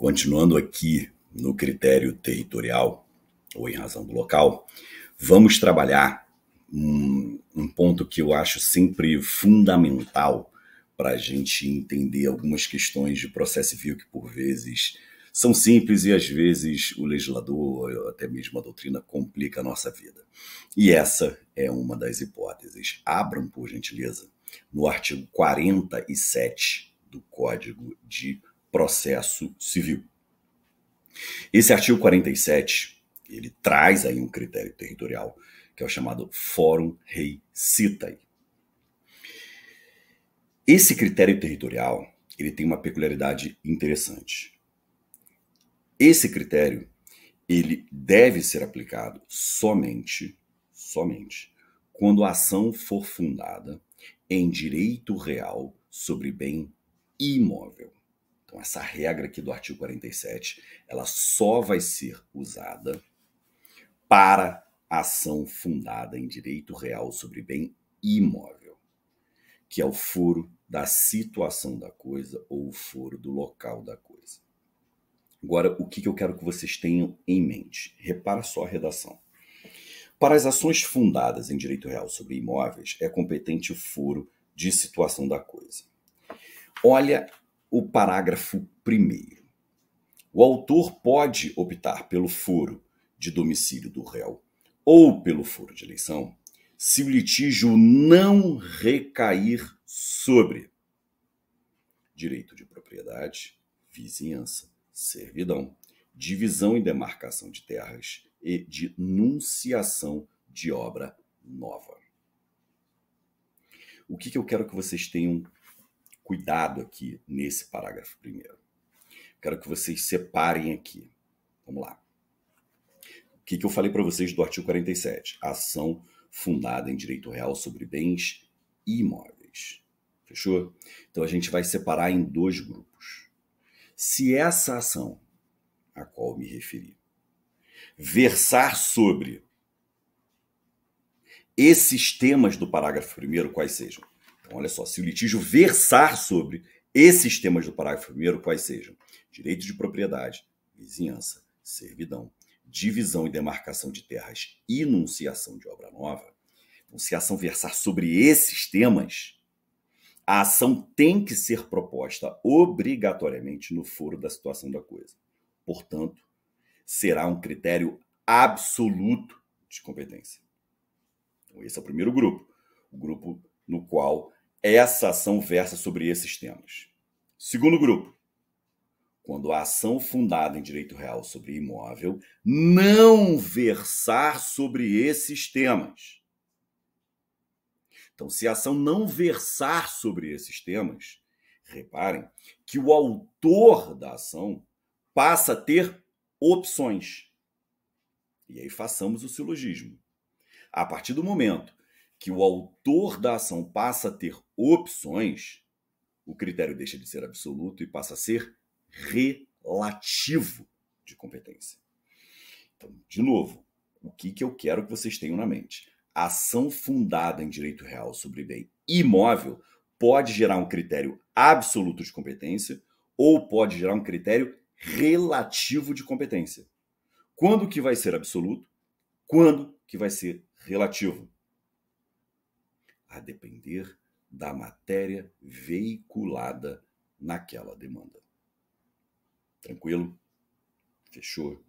Continuando aqui no critério territorial, ou em razão do local, vamos trabalhar um, um ponto que eu acho sempre fundamental para a gente entender algumas questões de processo civil que, por vezes, são simples e às vezes o legislador, ou até mesmo a doutrina, complica a nossa vida. E essa é uma das hipóteses. Abram, por gentileza, no artigo 47 do Código de processo civil. Esse artigo 47, ele traz aí um critério territorial que é o chamado Fórum Rei Citae. Esse critério territorial, ele tem uma peculiaridade interessante. Esse critério, ele deve ser aplicado somente, somente, quando a ação for fundada em direito real sobre bem imóvel. Então, essa regra aqui do artigo 47, ela só vai ser usada para ação fundada em direito real sobre bem imóvel, que é o foro da situação da coisa ou o foro do local da coisa. Agora, o que eu quero que vocês tenham em mente? Repara só a redação. Para as ações fundadas em direito real sobre imóveis, é competente o foro de situação da coisa. Olha o parágrafo 1. O autor pode optar pelo foro de domicílio do réu ou pelo foro de eleição se o litígio não recair sobre direito de propriedade, vizinhança, servidão, divisão e demarcação de terras e denunciação de obra nova. O que, que eu quero que vocês tenham cuidado aqui nesse parágrafo primeiro. Quero que vocês separem aqui. Vamos lá. O que, que eu falei para vocês do artigo 47? Ação fundada em direito real sobre bens imóveis. Fechou? Então a gente vai separar em dois grupos. Se essa ação a qual me referi versar sobre esses temas do parágrafo primeiro, quais sejam então, olha só, se o litígio versar sobre esses temas do parágrafo primeiro, quais sejam direito de propriedade, vizinhança, servidão, divisão e demarcação de terras e enunciação de obra nova, então, se a ação versar sobre esses temas, a ação tem que ser proposta obrigatoriamente no foro da situação da coisa. Portanto, será um critério absoluto de competência. Então, esse é o primeiro grupo, o grupo no qual essa ação versa sobre esses temas. Segundo grupo, quando a ação fundada em direito real sobre imóvel não versar sobre esses temas. Então, se a ação não versar sobre esses temas, reparem que o autor da ação passa a ter opções. E aí façamos o silogismo. A partir do momento que o autor da ação passa a ter opções, o critério deixa de ser absoluto e passa a ser relativo de competência. Então, de novo, o que, que eu quero que vocês tenham na mente? A ação fundada em direito real sobre bem imóvel pode gerar um critério absoluto de competência ou pode gerar um critério relativo de competência. Quando que vai ser absoluto? Quando que vai ser relativo? a depender da matéria veiculada naquela demanda. Tranquilo? Fechou?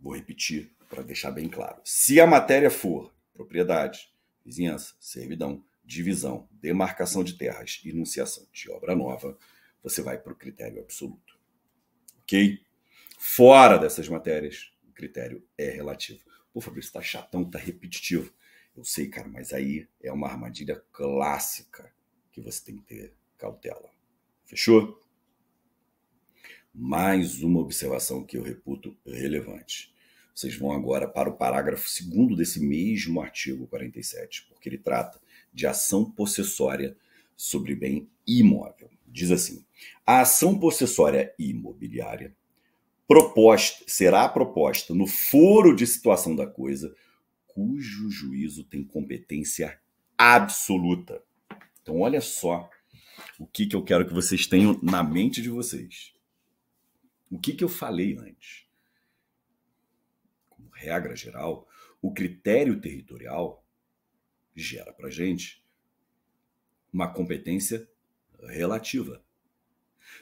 Vou repetir para deixar bem claro. Se a matéria for propriedade, vizinhança, servidão, divisão, demarcação de terras, enunciação de obra nova, você vai para o critério absoluto. Ok? Fora dessas matérias, o critério é relativo. Pô, Fabrício, está chatão, está repetitivo. Eu sei, cara, mas aí é uma armadilha clássica que você tem que ter cautela. Fechou? Mais uma observação que eu reputo relevante. Vocês vão agora para o parágrafo segundo desse mesmo artigo 47, porque ele trata de ação possessória sobre bem imóvel. Diz assim: a ação possessória imobiliária proposta, será proposta no foro de situação da coisa cujo juízo tem competência absoluta. Então, olha só o que, que eu quero que vocês tenham na mente de vocês. O que, que eu falei antes? Como regra geral, o critério territorial gera para gente uma competência relativa.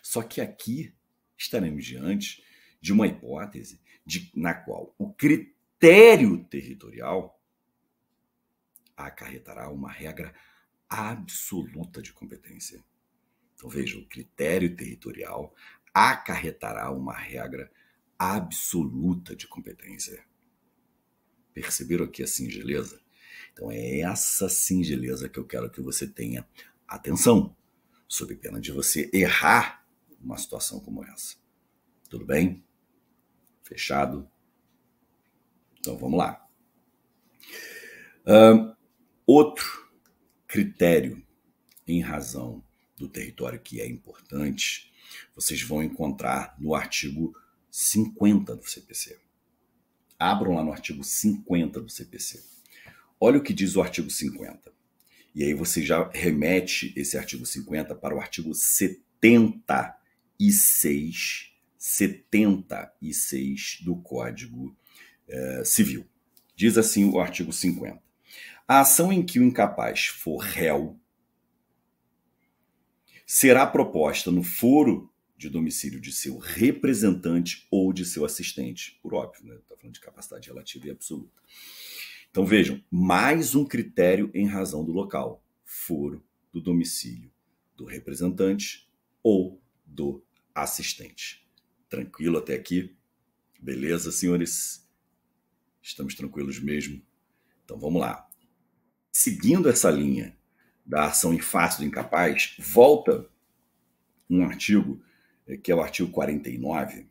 Só que aqui estaremos diante de uma hipótese de, na qual o critério critério territorial acarretará uma regra absoluta de competência. Então veja, o critério territorial acarretará uma regra absoluta de competência. Perceberam aqui a singeleza? Então é essa singeleza que eu quero que você tenha atenção, sob pena de você errar uma situação como essa. Tudo bem? Fechado? Então vamos lá. Uh, outro critério em razão do território que é importante, vocês vão encontrar no artigo 50 do CPC. Abram lá no artigo 50 do CPC. Olha o que diz o artigo 50. E aí você já remete esse artigo 50 para o artigo 76, 76 do Código é, civil. Diz assim o artigo 50. A ação em que o incapaz for réu será proposta no foro de domicílio de seu representante ou de seu assistente. Por óbvio, né? Está falando de capacidade relativa e absoluta. Então vejam, mais um critério em razão do local, foro do domicílio do representante ou do assistente. Tranquilo até aqui? Beleza, senhores? Estamos tranquilos mesmo. Então vamos lá. Seguindo essa linha da ação em face do incapaz, volta um artigo, eh, que é o artigo 49, uh,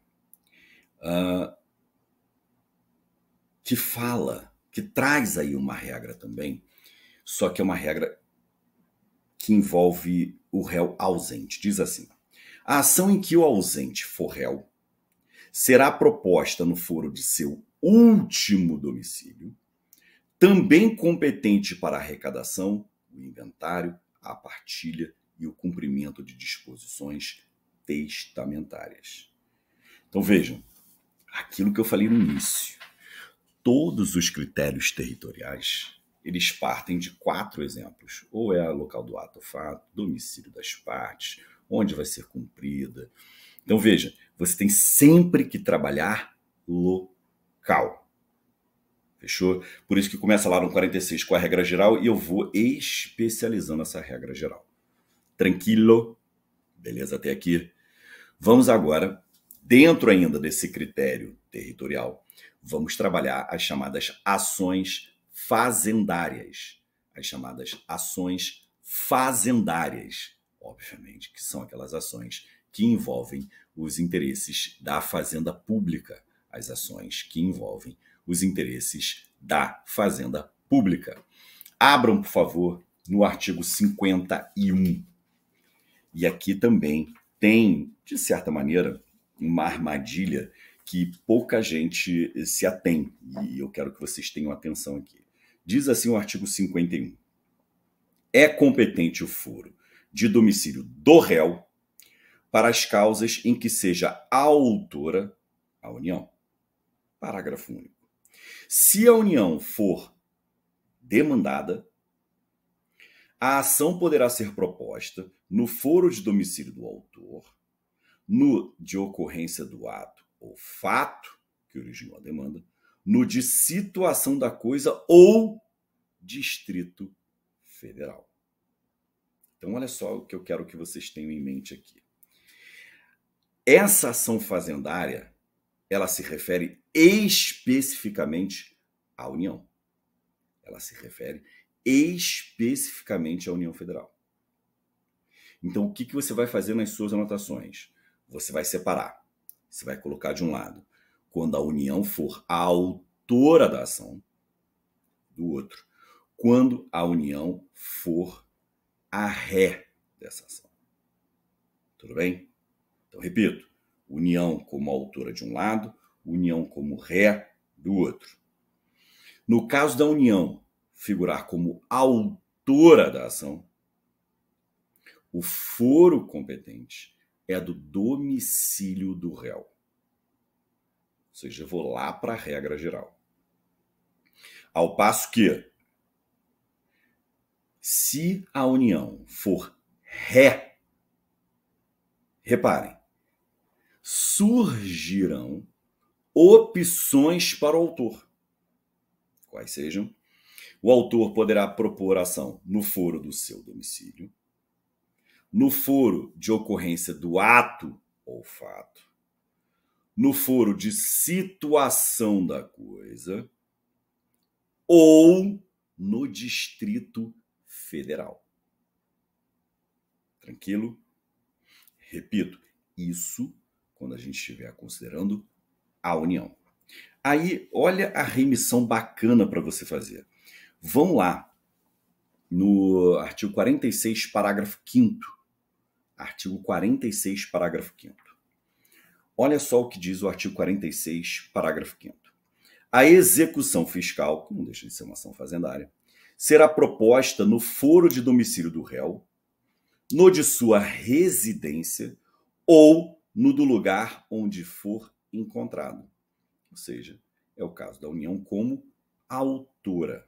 ah, que fala, que traz aí uma regra também, só que é uma regra que envolve o réu ausente. Diz assim: a ação em que o ausente for réu será proposta no foro de seu último domicílio, também competente para arrecadação, o inventário, a partilha e o cumprimento de disposições testamentárias. Então vejam, aquilo que eu falei no início, todos os critérios territoriais eles partem de quatro exemplos: ou é a local do ato ou fato, domicílio das partes, onde vai ser cumprida. Então veja, você tem sempre que trabalhar local cal. Fechou? Por isso que começa lá no 46 com a regra geral e eu vou especializando essa regra geral. Tranquilo? Beleza até aqui? Vamos agora, dentro ainda desse critério territorial, vamos trabalhar as chamadas ações fazendárias. As chamadas ações fazendárias, obviamente, que são aquelas ações que envolvem os interesses da fazenda pública as ações que envolvem os interesses da Fazenda Pública. Abram, por favor, no artigo 51. E aqui também tem, de certa maneira, uma armadilha que pouca gente eh, se atém, e eu quero que vocês tenham atenção aqui. Diz assim o artigo 51. É competente o foro de domicílio do réu para as causas em que seja a autora a União Parágrafo único. Se a união for demandada, a ação poderá ser proposta no foro de domicílio do autor, no de ocorrência do ato ou fato que originou a demanda, no de situação da coisa ou distrito federal. Então, olha só o que eu quero que vocês tenham em mente aqui. Essa ação fazendária, ela se refere especificamente à União. Ela se refere especificamente à União Federal. Então, o que, que você vai fazer nas suas anotações? Você vai separar. Você vai colocar de um lado, quando a União for a autora da ação, do outro, quando a União for a ré dessa ação. Tudo bem? Então, repito: União como autora de um lado, união como ré do outro. No caso da união figurar como autora da ação, o foro competente é do domicílio do réu. Ou seja, eu vou lá para a regra geral. Ao passo que, se a união for ré, reparem, surgirão opções para o autor. Quais sejam? O autor poderá propor ação no foro do seu domicílio, no foro de ocorrência do ato ou fato, no foro de situação da coisa ou no Distrito Federal. Tranquilo? Repito, isso quando a gente estiver considerando a união. Aí, olha a remissão bacana para você fazer. Vamos lá. No artigo 46, parágrafo 5 Artigo 46, parágrafo 5 Olha só o que diz o artigo 46, parágrafo 5 A execução fiscal, não deixa de ser uma ação fazendária, será proposta no foro de domicílio do réu, no de sua residência ou no do lugar onde for encontrado. Ou seja, é o caso da União como autora.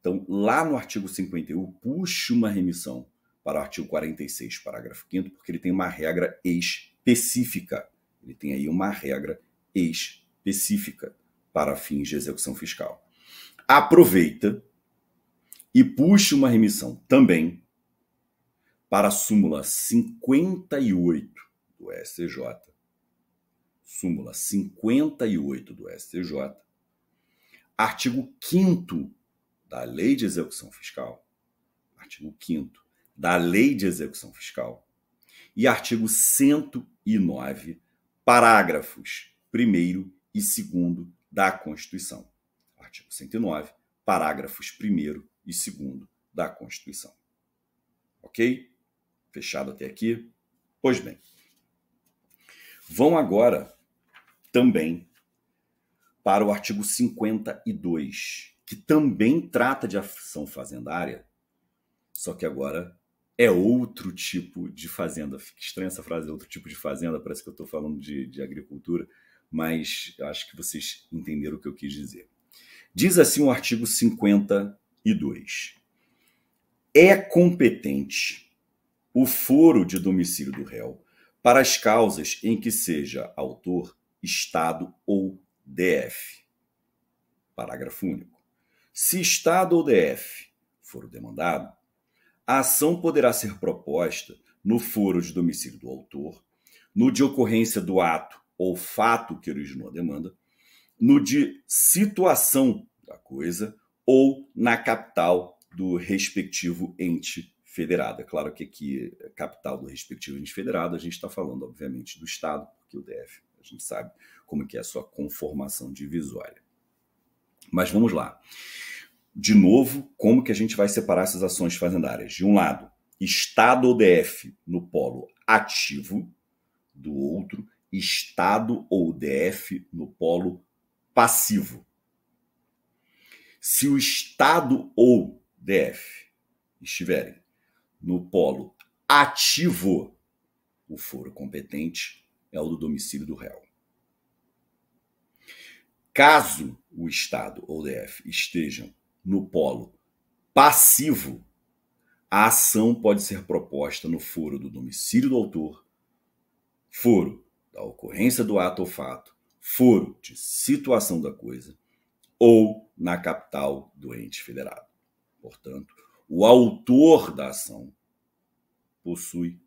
Então, lá no artigo 51, puxa uma remissão para o artigo 46, parágrafo 5, porque ele tem uma regra específica. Ele tem aí uma regra específica para fins de execução fiscal. Aproveita e puxa uma remissão também para a súmula 58 do STJ, súmula 58 do STJ, artigo 5 da Lei de Execução Fiscal, artigo 5 da Lei de Execução Fiscal e artigo 109, parágrafos 1 e 2 da Constituição. Artigo 109, parágrafos 1 e 2 da Constituição. OK? Fechado até aqui? Pois bem. Vão agora também para o artigo 52, que também trata de ação fazendária, só que agora é outro tipo de fazenda. Fica estranha essa frase, é outro tipo de fazenda, parece que eu estou falando de, de agricultura, mas acho que vocês entenderam o que eu quis dizer. Diz assim o artigo 52. É competente o foro de domicílio do réu para as causas em que seja autor Estado ou DF. Parágrafo único. Se Estado ou DF for o demandado, a ação poderá ser proposta no foro de domicílio do autor, no de ocorrência do ato ou fato que originou a demanda, no de situação da coisa ou na capital do respectivo ente federado. É claro que aqui, é capital do respectivo ente federado, a gente está falando, obviamente, do Estado, porque o DF gente sabe como que é a sua conformação divisória. Mas vamos lá. De novo, como que a gente vai separar essas ações fazendárias? De um lado, Estado ou DF no polo ativo, do outro, Estado ou DF no polo passivo. Se o Estado ou DF estiverem no polo ativo, o foro competente é o do domicílio do réu. Caso o Estado ou DF estejam no polo passivo, a ação pode ser proposta no foro do domicílio do autor, foro da ocorrência do ato ou fato, foro de situação da coisa ou na capital do ente federado. Portanto, o autor da ação possui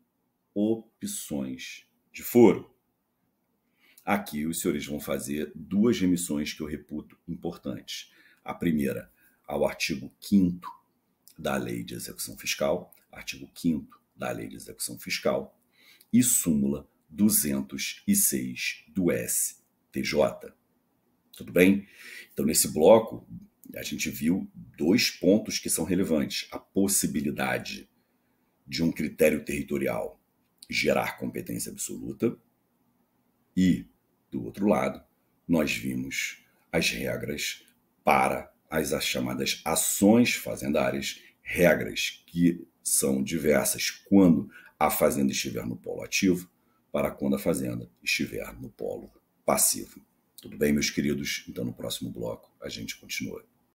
opções de foro. Aqui os senhores vão fazer duas remissões que eu reputo importantes. A primeira, ao artigo 5 da Lei de Execução Fiscal, artigo 5 da Lei de Execução Fiscal e súmula 206 do STJ. Tudo bem? Então, nesse bloco, a gente viu dois pontos que são relevantes: a possibilidade de um critério territorial gerar competência absoluta e do outro lado, nós vimos as regras para as chamadas ações fazendárias, regras que são diversas quando a fazenda estiver no polo ativo para quando a fazenda estiver no polo passivo. Tudo bem, meus queridos? Então, no próximo bloco, a gente continua.